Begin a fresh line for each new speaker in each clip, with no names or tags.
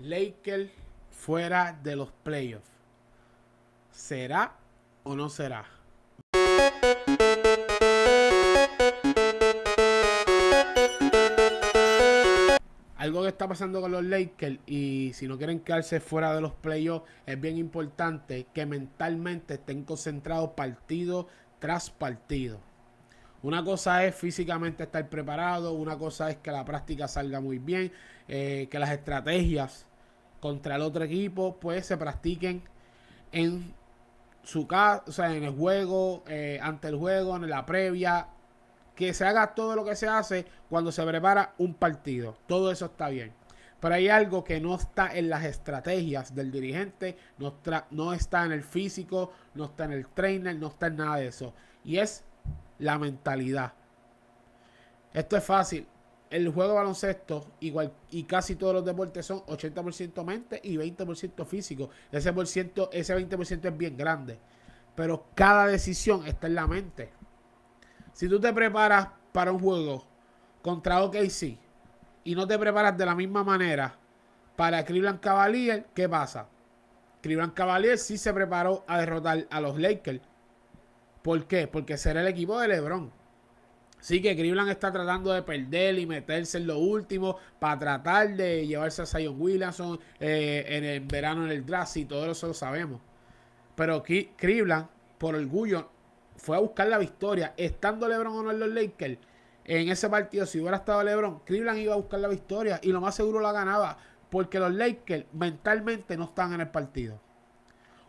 Lakers fuera de los playoffs. ¿Será o no será? Algo que está pasando con los Lakers y si no quieren quedarse fuera de los playoffs es bien importante que mentalmente estén concentrados partido tras partido. Una cosa es físicamente estar preparado, una cosa es que la práctica salga muy bien, eh, que las estrategias contra el otro equipo pues se practiquen en su casa, o sea, en el juego, eh, ante el juego, en la previa, que se haga todo lo que se hace cuando se prepara un partido. Todo eso está bien. Pero hay algo que no está en las estrategias del dirigente, no, no está en el físico, no está en el trainer, no está en nada de eso. Y es la mentalidad. Esto es fácil. El juego de baloncesto igual, y casi todos los deportes son 80% mente y 20% físico. Ese, por ciento, ese 20% es bien grande. Pero cada decisión está en la mente. Si tú te preparas para un juego contra OKC y no te preparas de la misma manera para Cleveland Cavaliers, ¿qué pasa? Cleveland Cavaliers sí se preparó a derrotar a los Lakers ¿Por qué? Porque será el equipo de LeBron. Sí que Cleveland está tratando de perder y meterse en lo último para tratar de llevarse a Zion Williamson eh, en el verano en el draft, y todo eso lo sabemos. Pero Cleveland, por orgullo, fue a buscar la victoria, estando LeBron o no en los Lakers. En ese partido, si hubiera estado LeBron, Cleveland iba a buscar la victoria y lo más seguro la ganaba, porque los Lakers mentalmente no están en el partido.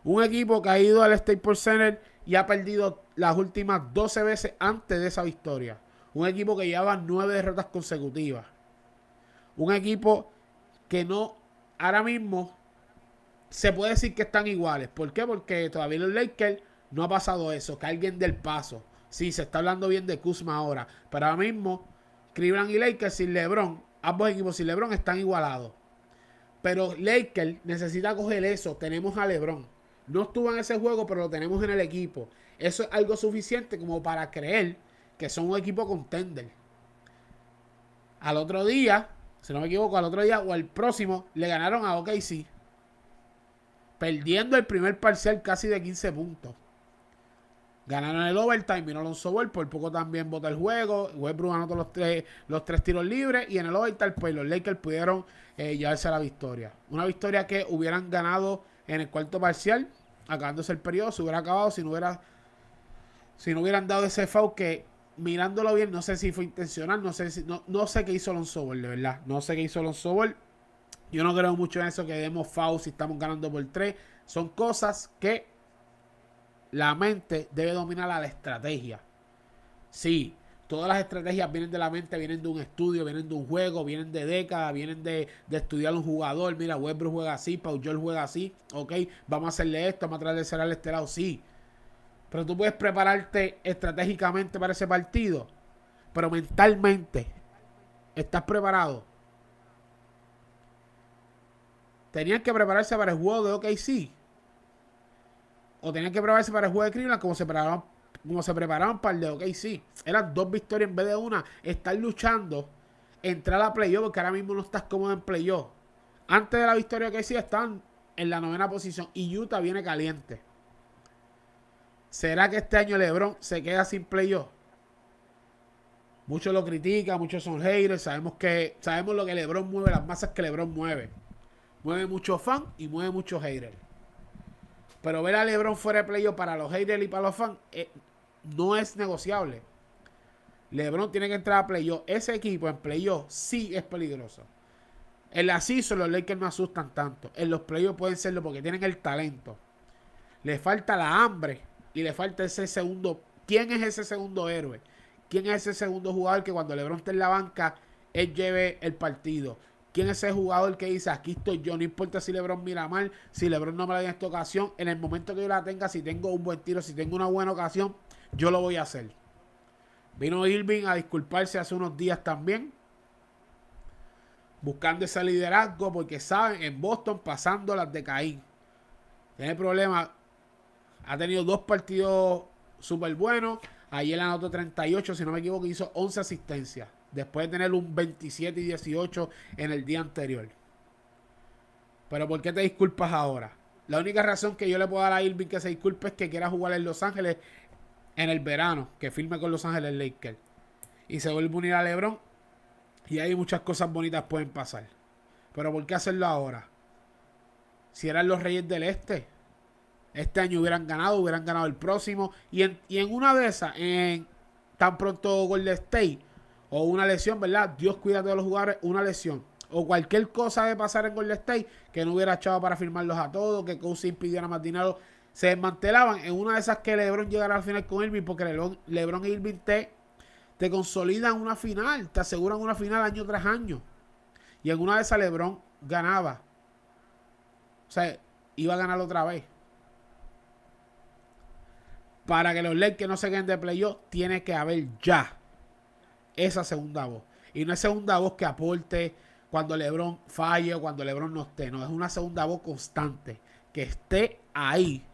Un equipo que ha ido al Staples Center y ha perdido las últimas 12 veces antes de esa victoria. Un equipo que llevaba 9 derrotas consecutivas. Un equipo que no, ahora mismo, se puede decir que están iguales. ¿Por qué? Porque todavía los Lakers no ha pasado eso, que alguien del paso. Sí, se está hablando bien de Kuzma ahora, pero ahora mismo Cleveland y Lakers sin LeBron, ambos equipos sin LeBron están igualados. Pero Lakers necesita coger eso, tenemos a LeBron. No estuvo en ese juego, pero lo tenemos en el equipo. Eso es algo suficiente como para creer que son un equipo contender. Al otro día, si no me equivoco, al otro día o al próximo, le ganaron a OKC. Perdiendo el primer parcial casi de 15 puntos. Ganaron el overtime y no Lonzo Ball. Por poco también bota el juego. Westbrook anotó los tres, los tres tiros libres. Y en el overtime, pues los Lakers pudieron eh, llevarse a la victoria. Una victoria que hubieran ganado en el cuarto parcial, acabándose el periodo, se hubiera acabado si no hubiera si no hubieran dado ese foul que mirándolo bien, no sé si fue intencional, no sé si, no, sé qué hizo Alonso de verdad, no sé qué hizo Alonso Yo no creo mucho en eso que demos foul si estamos ganando por tres. Son cosas que la mente debe dominar a la estrategia. Sí, Todas las estrategias vienen de la mente, vienen de un estudio, vienen de un juego, vienen de décadas, vienen de, de estudiar un jugador. Mira, Westbrook juega así, Paul George juega así. Ok, vamos a hacerle esto, vamos a tratar de cerrar este lado. Sí. Pero tú puedes prepararte estratégicamente para ese partido. Pero mentalmente, ¿estás preparado? Tenían que prepararse para el juego de Sí. O tenían que prepararse para el juego de Cleveland como se preparaban como se preparaban para el de OKC, eran dos victorias en vez de una, Están luchando, entrar a playoff, porque ahora mismo no estás cómodo en playoff. Antes de la victoria OKC sí, están en la novena posición y Utah viene caliente. ¿Será que este año LeBron se queda sin playoff? Muchos lo critican, muchos son haters, sabemos que sabemos lo que LeBron mueve, las masas que LeBron mueve. Mueve mucho fans y mueve muchos haters. Pero ver a LeBron fuera de playoff para los haters y para los fans, eh, no es negociable. LeBron tiene que entrar a playoff. Ese equipo en playoff sí es peligroso. En la season los Lakers no asustan tanto. En los playoffs pueden serlo porque tienen el talento. Le falta la hambre y le falta ese segundo. ¿Quién es ese segundo héroe? ¿Quién es ese segundo jugador que cuando LeBron está en la banca, él lleve el partido? ¿Quién es ese jugador que dice, aquí estoy yo, no importa si Lebron mira mal, si Lebron no me la da en esta ocasión, en el momento que yo la tenga, si tengo un buen tiro, si tengo una buena ocasión, yo lo voy a hacer. Vino Irving a disculparse hace unos días también, buscando ese liderazgo, porque saben, en Boston pasando las de Caín. Tiene problemas. Ha tenido dos partidos súper buenos. Ayer anotó 38, si no me equivoco, hizo 11 asistencias. Después de tener un 27 y 18 en el día anterior. Pero ¿por qué te disculpas ahora? La única razón que yo le puedo dar a Irving que se disculpe es que quiera jugar en Los Ángeles en el verano que firme con Los Ángeles Lakers y se vuelve a unir a LeBron. Y ahí muchas cosas bonitas pueden pasar. Pero ¿por qué hacerlo ahora? Si eran los Reyes del Este, este año hubieran ganado, hubieran ganado el próximo. Y en, y en una de esas, en tan pronto Golden State o una lesión, ¿verdad? Dios cuida a todos los jugadores, una lesión. O cualquier cosa de pasar en Golden State que no hubiera echado para firmarlos a todos, que Cousin pidiera más dinero se desmantelaban en una de esas que LeBron llegara al final con Irving, porque LeBron, y e Irving te, te consolidan una final, te aseguran una final año tras año. Y en una de esas LeBron ganaba. O sea, iba a ganar otra vez. Para que los Lakers no se queden de playoff, tiene que haber ya esa segunda voz. Y no es segunda voz que aporte cuando LeBron falle o cuando LeBron no esté. No, es una segunda voz constante que esté ahí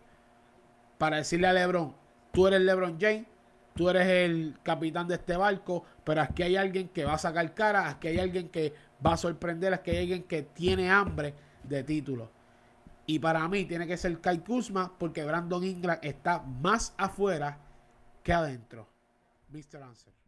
para decirle a LeBron, tú eres LeBron James, tú eres el capitán de este barco, pero aquí hay alguien que va a sacar cara, aquí hay alguien que va a sorprender, aquí hay alguien que tiene hambre de título. Y para mí tiene que ser Kai Kuzma porque Brandon Ingram está más afuera que adentro. Mr. Answer.